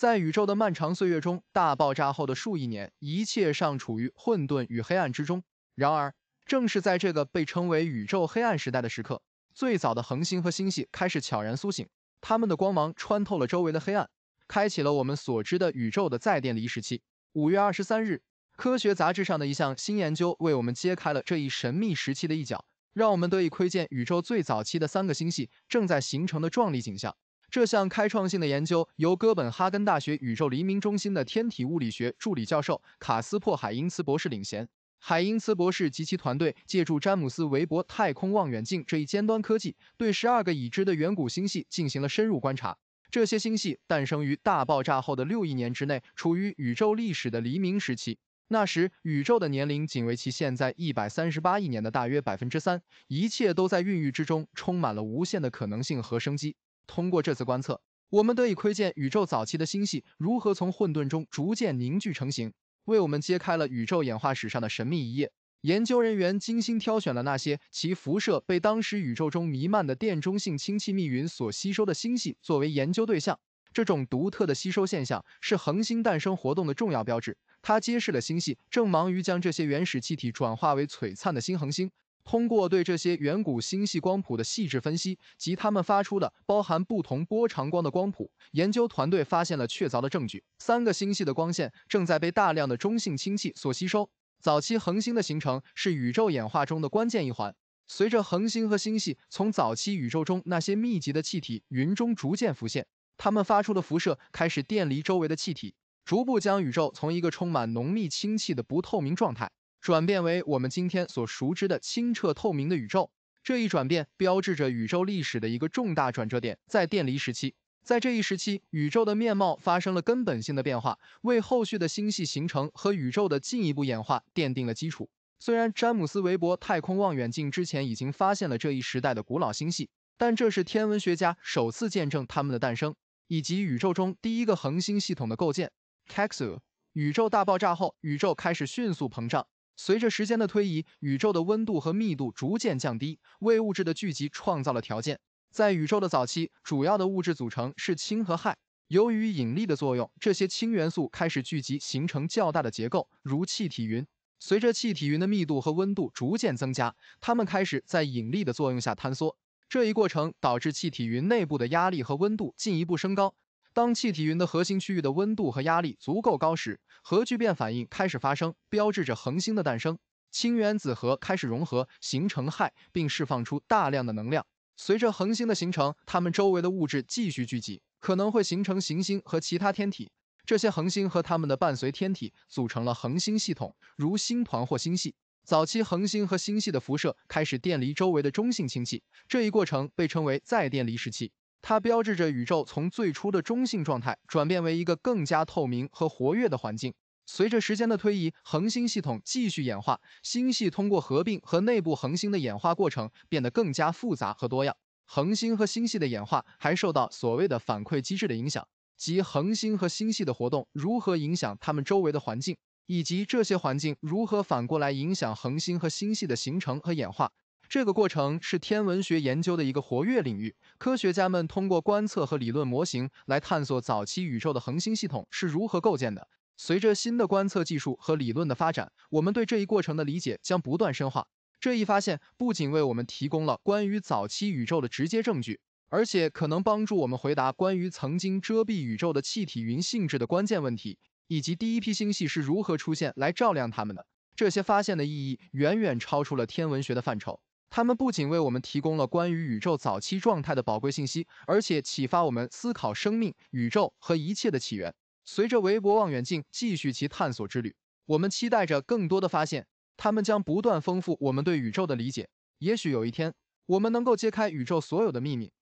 在宇宙的漫长岁月中，大爆炸后的数亿年，一切尚处于混沌与黑暗之中。然而，正是在这个被称为宇宙黑暗时代的时刻，最早的恒星和星系开始悄然苏醒，它们的光芒穿透了周围的黑暗，开启了我们所知的宇宙的再电离时期。五月二十三日，科学杂志上的一项新研究为我们揭开了这一神秘时期的一角，让我们得以窥见宇宙最早期的三个星系正在形成的壮丽景象。这项开创性的研究由哥本哈根大学宇宙黎明中心的天体物理学助理教授卡斯珀·海因茨博士领衔。海因茨博士及其团队借助詹姆斯·韦伯太空望远镜这一尖端科技，对十二个已知的远古星系进行了深入观察。这些星系诞生于大爆炸后的六亿年之内，处于宇宙历史的黎明时期。那时，宇宙的年龄仅为其现在一百三十八亿年的大约百分之三，一切都在孕育之中，充满了无限的可能性和生机。通过这次观测，我们得以窥见宇宙早期的星系如何从混沌中逐渐凝聚成型，为我们揭开了宇宙演化史上的神秘一页。研究人员精心挑选了那些其辐射被当时宇宙中弥漫的电中性氢气密云所吸收的星系作为研究对象。这种独特的吸收现象是恒星诞生活动的重要标志，它揭示了星系正忙于将这些原始气体转化为璀璨的新恒星。通过对这些远古星系光谱的细致分析及它们发出的包含不同波长光的光谱，研究团队发现了确凿的证据：三个星系的光线正在被大量的中性氢气所吸收。早期恒星的形成是宇宙演化中的关键一环。随着恒星和星系从早期宇宙中那些密集的气体云中逐渐浮现，它们发出的辐射开始电离周围的气体，逐步将宇宙从一个充满浓密氢气的不透明状态。转变为我们今天所熟知的清澈透明的宇宙，这一转变标志着宇宙历史的一个重大转折点。在电离时期，在这一时期，宇宙的面貌发生了根本性的变化，为后续的星系形成和宇宙的进一步演化奠定了基础。虽然詹姆斯韦伯太空望远镜之前已经发现了这一时代的古老星系，但这是天文学家首次见证它们的诞生，以及宇宙中第一个恒星系统的构建。c a x u 宇宙大爆炸后，宇宙开始迅速膨胀。随着时间的推移，宇宙的温度和密度逐渐降低，为物质的聚集创造了条件。在宇宙的早期，主要的物质组成是氢和氦。由于引力的作用，这些氢元素开始聚集，形成较大的结构，如气体云。随着气体云的密度和温度逐渐增加，它们开始在引力的作用下坍缩。这一过程导致气体云内部的压力和温度进一步升高。当气体云的核心区域的温度和压力足够高时，核聚变反应开始发生，标志着恒星的诞生。氢原子核开始融合，形成氦，并释放出大量的能量。随着恒星的形成，它们周围的物质继续聚集，可能会形成行星和其他天体。这些恒星和它们的伴随天体组成了恒星系统，如星团或星系。早期恒星和星系的辐射开始电离周围的中性氢气，这一过程被称为再电离时期。它标志着宇宙从最初的中性状态转变为一个更加透明和活跃的环境。随着时间的推移，恒星系统继续演化，星系通过合并和内部恒星的演化过程变得更加复杂和多样。恒星和星系的演化还受到所谓的反馈机制的影响，即恒星和星系的活动如何影响它们周围的环境，以及这些环境如何反过来影响恒星和星系的形成和演化。这个过程是天文学研究的一个活跃领域。科学家们通过观测和理论模型来探索早期宇宙的恒星系统是如何构建的。随着新的观测技术和理论的发展，我们对这一过程的理解将不断深化。这一发现不仅为我们提供了关于早期宇宙的直接证据，而且可能帮助我们回答关于曾经遮蔽宇宙的气体云性质的关键问题，以及第一批星系是如何出现来照亮它们的。这些发现的意义远远超出了天文学的范畴。它们不仅为我们提供了关于宇宙早期状态的宝贵信息，而且启发我们思考生命、宇宙和一切的起源。随着韦伯望远镜继续其探索之旅，我们期待着更多的发现。它们将不断丰富我们对宇宙的理解。也许有一天，我们能够揭开宇宙所有的秘密。